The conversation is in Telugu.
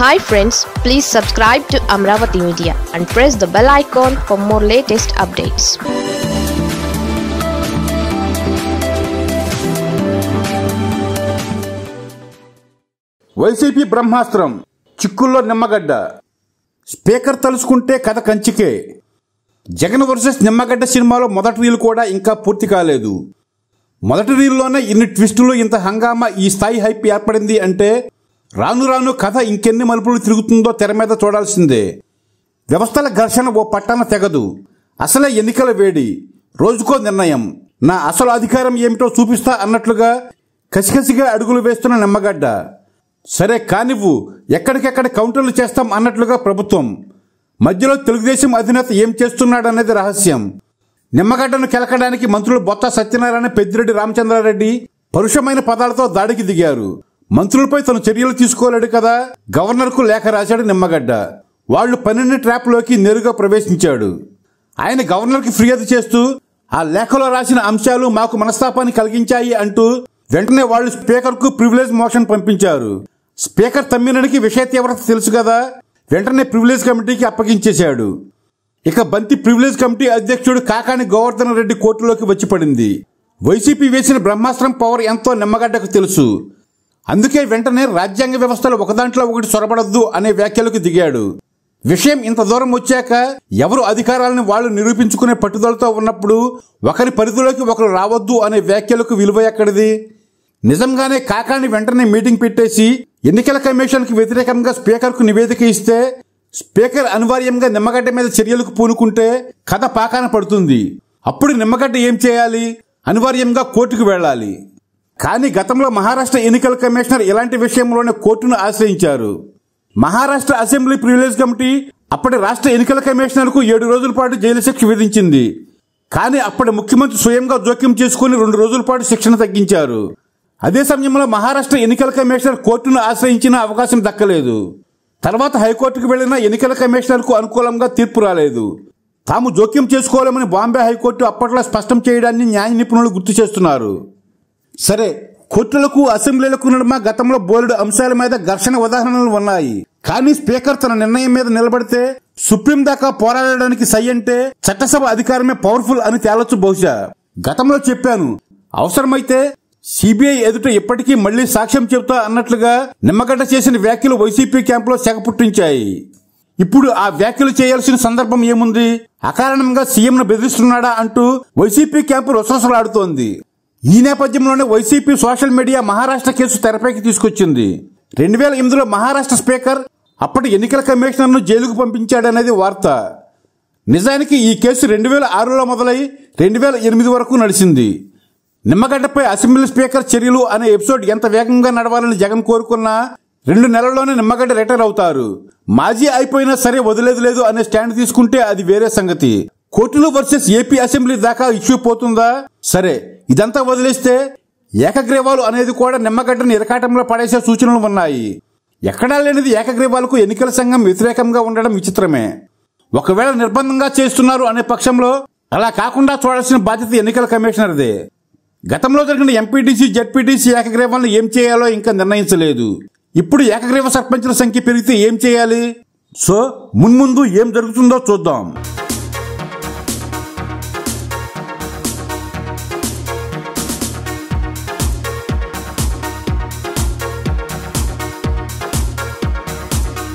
hi friends please subscribe to Amaravati media and press the bell icon for more latest updates YCP బ్రహ్మాస్త్రం చిక్కుల్లో నిమ్మగడ్డ స్పీకర్ తలుచుకుంటే కథ కంచికే జగన్ వర్సెస్ నిమ్మగడ్డ సినిమాలో మొదటి రీల్ కూడా ఇంకా పూర్తి కాలేదు మొదటి రీల్లోనే ఇన్ని ట్విస్టులు ఇంత హంగామా ఈ స్థాయి హైప్ ఏర్పడింది అంటే రాను రాను కథ ఇంకెన్ని మలుపులు తిరుగుతుందో తెర మీద చూడాల్సిందే వ్యవస్థల ఘర్షణ ఓ పట్టణ తెగదు అసలే ఎన్నికల వేడి రోజుకో నిర్ణయం నా అసలు అధికారం ఏమిటో చూపిస్తా అన్నట్లుగా కసికసిగా అడుగులు వేస్తున్న నిమ్మగడ్డ సరే కానివ్వు ఎక్కడికెక్కడ కౌంటర్లు చేస్తాం అన్నట్లుగా ప్రభుత్వం మధ్యలో తెలుగుదేశం అధినేత ఏం చేస్తున్నాడనేది రహస్యం నిమ్మగడ్డను కెలకడానికి మంత్రులు బొత్త సత్యనారాయణ పెద్దిరెడ్డి రామచంద్రారెడ్డి పరుషమైన పదాలతో దాడికి దిగారు మంత్రులపై తను చర్యలు తీసుకోలేడు కదా గవర్నర్కు లేఖ రాశాడు నిమ్మగడ్డ వాళ్లు పన్నెండు ట్రాప్లోకి నేరుగా ప్రవేశించాడు ఆయన గవర్నర్కి ఫిర్యాదు చేస్తూ ఆ లేఖలో రాసిన అంశాలు మాకు మనస్తాపాన్ని కలిగించాయి అంటూ వెంటనే వాళ్ళు స్పీకర్కు ప్రివిలేజ్ మోషన్ పంపించారు స్పీకర్ తమ్మినడికి విషయ తీవ్రత తెలుసు కదా వెంటనే ప్రివిలేజ్ కమిటీకి అప్పగించేశాడు ఇక బంతి ప్రివిలేజ్ కమిటీ అధ్యక్షుడు కాకాని గోవర్ధన్ రెడ్డి కోర్టులోకి వచ్చి పడింది వైసీపీ వేసిన బ్రహ్మాస్త్రం పవర్ ఎంతో నిమ్మగడ్డకు తెలుసు అందుకే వెంటనే రాజ్యాంగ వ్యవస్థలు ఒకదాంట్లో ఒకటి చొరబడద్దు అనే వ్యాఖ్యలకు దిగాడు విషయం ఇంత దూరం వచ్చాక ఎవరు అధికారాలను వాళ్ళు నిరూపించుకునే పట్టుదలతో ఉన్నప్పుడు ఒకరి పరిధిలోకి ఒకరు రావద్దు అనే వ్యాఖ్యలకు విలువ ఎక్కడిది నిజంగానే కాకాని వెంటనే మీటింగ్ పెట్టేసి ఎన్నికల కమిషన్కి వ్యతిరేకంగా స్పీకర్కు నివేదిక ఇస్తే స్పీకర్ అనివార్యంగా నిమ్మగడ్డ మీద చర్యలకు పూనుకుంటే కథ పాకాన పడుతుంది అప్పుడు నిమ్మగడ్డ ఏం చేయాలి అనివార్యంగా కోర్టుకు వెళ్ళాలి కానీ గతంలో మహారాష్ట్ర ఎన్నికల కమిషనర్ ఇలాంటి విషయంలోనే కోర్టును ఆశ్రయించారు మహారాష్ట్ర అసెంబ్లీ ప్రివిలేజ్ కమిటీ అప్పటి రాష్ట్ర ఎన్నికల కమిషనర్కు ఏడు రోజుల పాటు జైలు శిక్ష విధించింది కానీ అప్పటి ముఖ్యమంత్రి స్వయంగా జోక్యం చేసుకుని రెండు రోజుల పాటు శిక్షణ తగ్గించారు అదే సమయంలో మహారాష్ట్ర ఎన్నికల కమిషనర్ కోర్టును ఆశ్రయించిన అవకాశం దక్కలేదు తర్వాత హైకోర్టుకు వెళ్లిన ఎన్నికల కమిషనర్కు అనుకూలంగా తీర్పు రాలేదు తాము జోక్యం చేసుకోవాలని బాంబే హైకోర్టు అప్పట్లో స్పష్టం చేయడాన్ని న్యాయ నిపుణులు గుర్తు చేస్తున్నారు సరే కోర్టులకు అసెంబ్లీలకు నడుమ గతంలో బోలెడు అంశాల మీద ఘర్షణ ఉదాహరణలు ఉన్నాయి కానీ స్పీకర్ తన నిర్ణయం మీద నిలబడితే సుప్రీం దాకా పోరాడడానికి సై అంటే చట్టసభ అధికారమే పవర్ఫుల్ అని తేలొచ్చు బహుశా గతంలో చెప్పాను అవసరమైతే సిబిఐ ఎదుట ఇప్పటికీ మళ్లీ సాక్ష్యం చెబుతా అన్నట్లుగా నిమ్మగడ్డ చేసిన వ్యాఖ్యలు వైసీపీ క్యాంపులో సెగ పుట్టించాయి ఇప్పుడు ఆ వ్యాఖ్యలు చేయాల్సిన సందర్భం ఏముంది అకారణంగా సీఎంను బెదిరిస్తున్నాడా అంటూ వైసీపీ క్యాంపు రుసరసలాడుతోంది ఈ నేపథ్యంలోనే YCP social media Maharashtra case తెరపైకి తీసుకొచ్చింది రెండు వేల ఎనిమిదిలో మహారాష్ట్ర స్పీకర్ అప్పటి ఎన్నికల కమిషనర్ను జైలుకు పంపించాడనేది వార్త నిజానికి ఈ కేసు రెండు వేల ఆరులో మొదలై రెండు వేల ఎనిమిది వరకు నడిచింది నిమ్మగడ్డపై అసెంబ్లీ స్పీకర్ చర్యలు అనే ఎపిసోడ్ ఎంత వేగంగా నడవాలని జగన్ కోరుకున్నా రెండు నెలల్లోనే నిమ్మగడ్డ రిటైర్ అవుతారు మాజీ అయిపోయినా సరే వదిలేదు లేదు అనే స్టాండ్ తీసుకుంటే అది వేరే సంగతి కోర్టులు వర్సెస్ ఏపీ అసెంబ్లీ దాకా ఇష్యూ పోతుందా సరే ఇదంతా వదిలేస్తే ఏకగ్రీవాలు అనేది కూడా నిమ్మగడ్డను ఇరకాటంలో పడేసే సూచనలు ఉన్నాయి ఎక్కడా లేనిది ఏకగ్రీవాలకు ఎన్నికల సంఘం వ్యతిరేకంగా ఉండడం విచిత్రమే ఒకవేళ నిర్బంధంగా చేస్తున్నారు అనే పక్షంలో అలా కాకుండా చూడాల్సిన బాధ్యత ఎన్నికల కమిషనర్ది గతంలో జరిగిన ఎంపీటీసీ జడ్పీటీసీ ఏకగ్రీవాలను ఏం చేయాలో ఇంకా నిర్ణయించలేదు ఇప్పుడు ఏకగ్రీవ సర్పంచుల సంఖ్య పెరిగితే ఏం చేయాలి సో మున్ముందు ఏం జరుగుతుందో చూద్దాం